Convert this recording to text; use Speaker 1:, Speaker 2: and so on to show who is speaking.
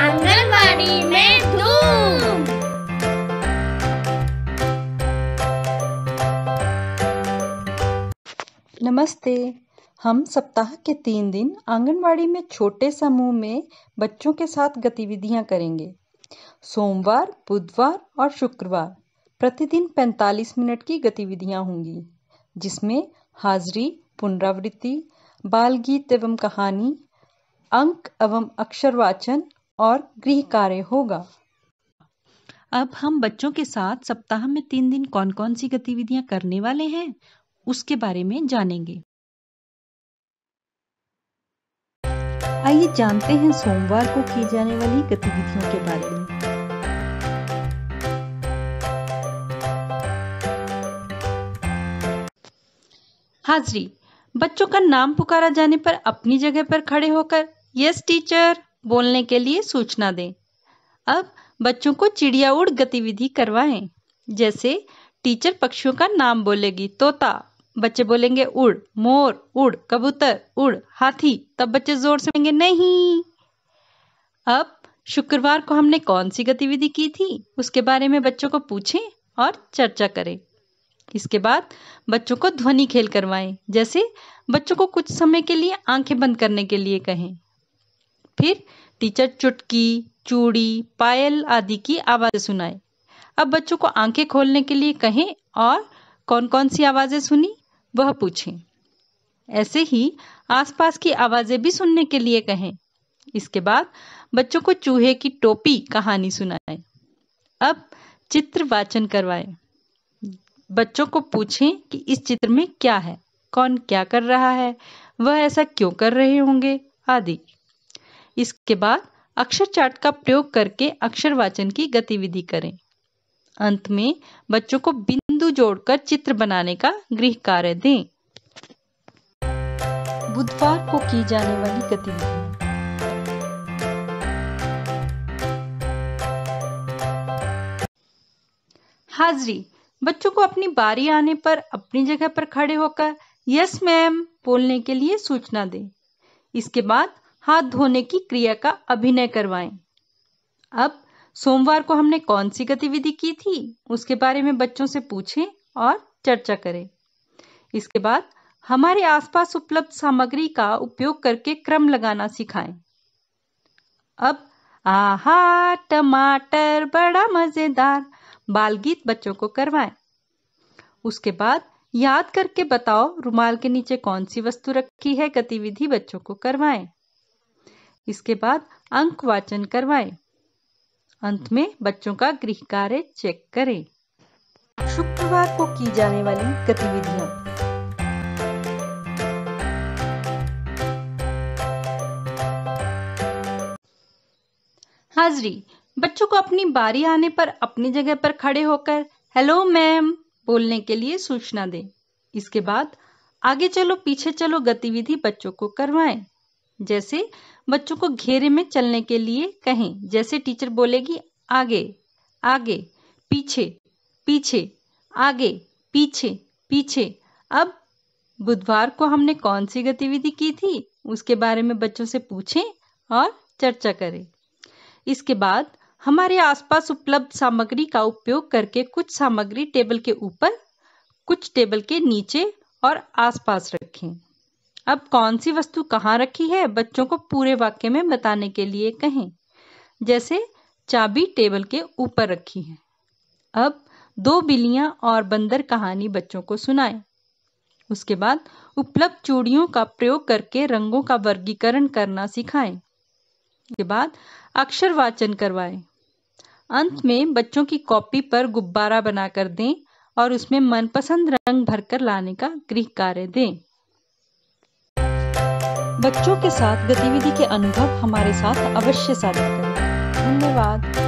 Speaker 1: आंगनबाड़ी में धूम नमस्ते हम सप्ताह के तीन दिन आंगनबाड़ी में छोटे समूह में बच्चों के साथ गतिविधियां करेंगे सोमवार बुधवार और शुक्रवार प्रतिदिन 45 मिनट की गतिविधियां होंगी जिसमें हाजिरी पुनरावृत्ति बाल गीत एवं कहानी अंक एवं अक्षर वाचन और गृह कार्य होगा अब हम बच्चों के साथ सप्ताह में तीन दिन कौन कौन सी गतिविधियां करने वाले हैं उसके बारे में जानेंगे आइए जानते हैं सोमवार को की जाने वाली गतिविधियों के बारे में हाजरी बच्चों का नाम पुकारा जाने पर अपनी जगह पर खड़े होकर यस टीचर बोलने के लिए सूचना दें अब बच्चों को चिड़िया उड़ गतिविधि करवाएं जैसे टीचर पक्षियों का नाम बोलेगी तोता बच्चे बोलेंगे उड़ मोर उड़ कबूतर उड़ हाथी तब बच्चे जोर से बोलेंगे नहीं अब शुक्रवार को हमने कौन सी गतिविधि की थी उसके बारे में बच्चों को पूछें और चर्चा करें इसके बाद बच्चों को ध्वनि खेल करवाएं जैसे बच्चों को कुछ समय के लिए आंखें बंद करने के लिए कहें फिर टीचर चुटकी चूड़ी पायल आदि की आवाज सुनाए अब बच्चों को आंखें खोलने के लिए कहें और कौन कौन सी आवाज़ें सुनी वह पूछें ऐसे ही आसपास की आवाज़ें भी सुनने के लिए कहें इसके बाद बच्चों को चूहे की टोपी कहानी सुनाए अब चित्र वाचन करवाए बच्चों को पूछें कि इस चित्र में क्या है कौन क्या कर रहा है वह ऐसा क्यों कर रहे होंगे आदि इसके बाद अक्षर चार्ट का प्रयोग करके अक्षर वाचन की गतिविधि करें अंत में बच्चों को बिंदु जोड़कर चित्र बनाने का गृह कार्य दें बुधवार को की जाने वाली गतिविधि हाजरी बच्चों को अपनी बारी आने पर अपनी जगह पर खड़े होकर यस मैम बोलने के लिए सूचना दें इसके बाद हाथ धोने की क्रिया का अभिनय करवाएं अब सोमवार को हमने कौन सी गतिविधि की थी उसके बारे में बच्चों से पूछें और चर्चा करें इसके बाद हमारे आसपास उपलब्ध सामग्री का उपयोग करके क्रम लगाना सिखाएं अब आहा टमाटर बड़ा मजेदार बाल गीत बच्चों को करवाएं उसके बाद याद करके बताओ रुमाल के नीचे कौन सी वस्तु रखी है गतिविधि बच्चों को करवाएं इसके बाद अंक वाचन करवाएं। अंत में बच्चों का गृह कार्य चेक करें शुक्रवार को की जाने वाली गतिविधियाँ हाजरी बच्चों को अपनी बारी आने पर अपनी जगह पर खड़े होकर हेलो मैम बोलने के लिए सूचना दें इसके बाद आगे चलो पीछे चलो गतिविधि बच्चों को करवाएं जैसे बच्चों को घेरे में चलने के लिए कहें जैसे टीचर बोलेगी आगे आगे पीछे पीछे आगे पीछे पीछे अब बुधवार को हमने कौन सी गतिविधि की थी उसके बारे में बच्चों से पूछें और चर्चा करें इसके बाद हमारे आसपास उपलब्ध सामग्री का उपयोग करके कुछ सामग्री टेबल के ऊपर कुछ टेबल के नीचे और आसपास रखें अब कौन सी वस्तु कहाँ रखी है बच्चों को पूरे वाक्य में बताने के लिए कहें जैसे चाबी टेबल के ऊपर रखी है अब दो बिल्लियां और बंदर कहानी बच्चों को सुनाए उसके बाद उपलब्ध चूड़ियों का प्रयोग करके रंगों का वर्गीकरण करना सिखाएं के बाद अक्षर वाचन करवाएं अंत में बच्चों की कॉपी पर गुब्बारा बनाकर दें और उसमें मनपसंद रंग भरकर लाने का गृह कार्य दें बच्चों के साथ गतिविधि के अनुभव हमारे साथ अवश्य साझा करें धन्यवाद